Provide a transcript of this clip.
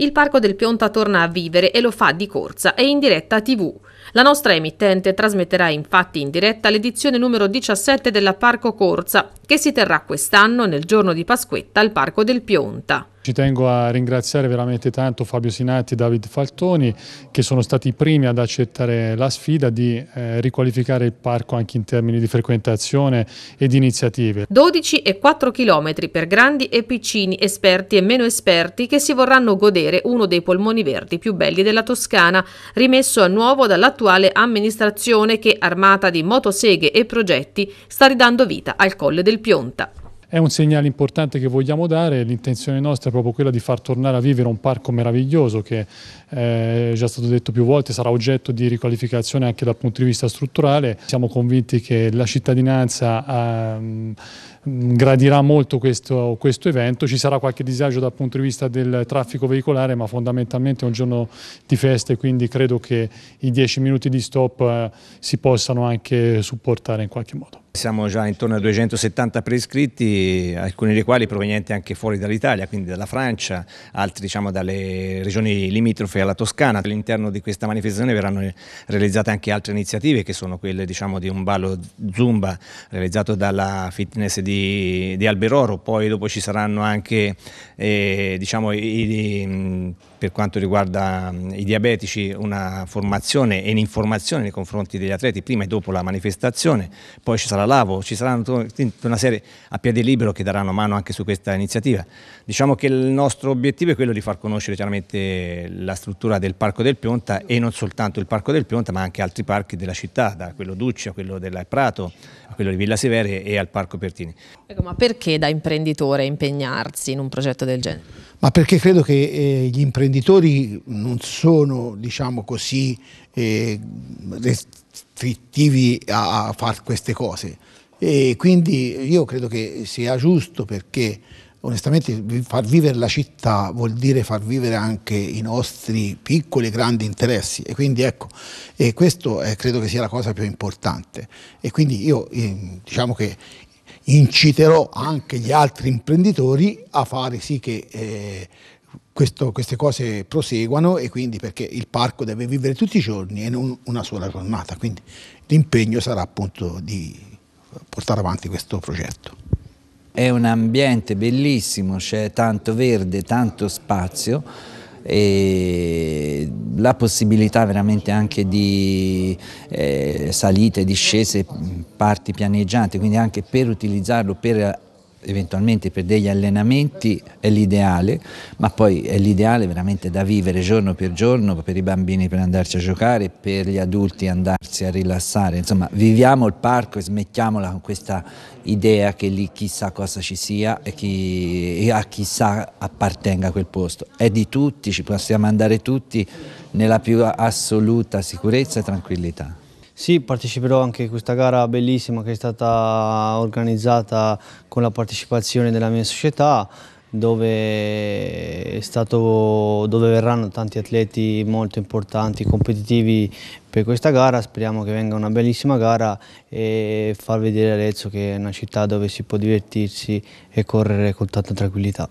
Il Parco del Pionta torna a vivere e lo fa di corsa e in diretta TV. La nostra emittente trasmetterà infatti in diretta l'edizione numero 17 della Parco Corsa, che si terrà quest'anno nel giorno di Pasquetta al Parco del Pionta. Ci tengo a ringraziare veramente tanto Fabio Sinatti e David Faltoni che sono stati i primi ad accettare la sfida di eh, riqualificare il parco anche in termini di frequentazione e di iniziative. 12 e 4 km per grandi e piccini, esperti e meno esperti che si vorranno godere uno dei polmoni verdi più belli della Toscana, rimesso a nuovo dall'attuale amministrazione che, armata di motoseghe e progetti, sta ridando vita al Colle del Pionta. È un segnale importante che vogliamo dare, l'intenzione nostra è proprio quella di far tornare a vivere un parco meraviglioso che eh, è già stato detto più volte sarà oggetto di riqualificazione anche dal punto di vista strutturale. Siamo convinti che la cittadinanza ha, ehm, gradirà molto questo, questo, evento, ci sarà qualche disagio dal punto di vista del traffico veicolare ma fondamentalmente è un giorno di feste quindi credo che i 10 minuti di stop eh, si possano anche supportare in qualche modo. Siamo già intorno a 270 prescritti, alcuni dei quali provenienti anche fuori dall'Italia, quindi dalla Francia, altri diciamo, dalle regioni limitrofe alla Toscana. All'interno di questa manifestazione verranno realizzate anche altre iniziative che sono quelle diciamo, di un ballo zumba realizzato dalla fitness di di, Alberoro, poi dopo ci saranno anche eh, diciamo, i, i, per quanto riguarda i diabetici una formazione e un'informazione nei confronti degli atleti prima e dopo la manifestazione, poi ci sarà l'AVO, ci saranno una serie a piede libero che daranno mano anche su questa iniziativa. Diciamo che il nostro obiettivo è quello di far conoscere chiaramente la struttura del Parco del Pionta e non soltanto il Parco del Pionta ma anche altri parchi della città, da quello Duccia, quello del Prato, a quello di Villa Severe e al Parco Pertini. Ecco, ma perché da imprenditore impegnarsi in un progetto del genere? Ma perché credo che eh, gli imprenditori non sono, diciamo così, eh, restrittivi a, a fare queste cose. E quindi io credo che sia giusto perché onestamente far vivere la città vuol dire far vivere anche i nostri piccoli e grandi interessi e quindi ecco e questo è, eh, credo che sia la cosa più importante e quindi io eh, diciamo che inciterò anche gli altri imprenditori a fare sì che eh, questo, queste cose proseguano e quindi perché il parco deve vivere tutti i giorni e non una sola giornata, quindi l'impegno sarà appunto di portare avanti questo progetto. È un ambiente bellissimo, c'è tanto verde, tanto spazio e la possibilità veramente anche di eh, salite, discese, parti pianeggianti, quindi anche per utilizzarlo, per eventualmente per degli allenamenti è l'ideale, ma poi è l'ideale veramente da vivere giorno per giorno, per i bambini per andarci a giocare, per gli adulti andarsi a rilassare, insomma viviamo il parco e smettiamola con questa idea che lì chissà cosa ci sia e, chi, e a chissà appartenga quel posto, è di tutti, ci possiamo andare tutti nella più assoluta sicurezza e tranquillità. Sì, parteciperò anche a questa gara bellissima che è stata organizzata con la partecipazione della mia società dove, stato, dove, verranno tanti atleti molto importanti, competitivi per questa gara. Speriamo che venga una bellissima gara e far vedere Arezzo che è una città dove si può divertirsi e correre con tanta tranquillità.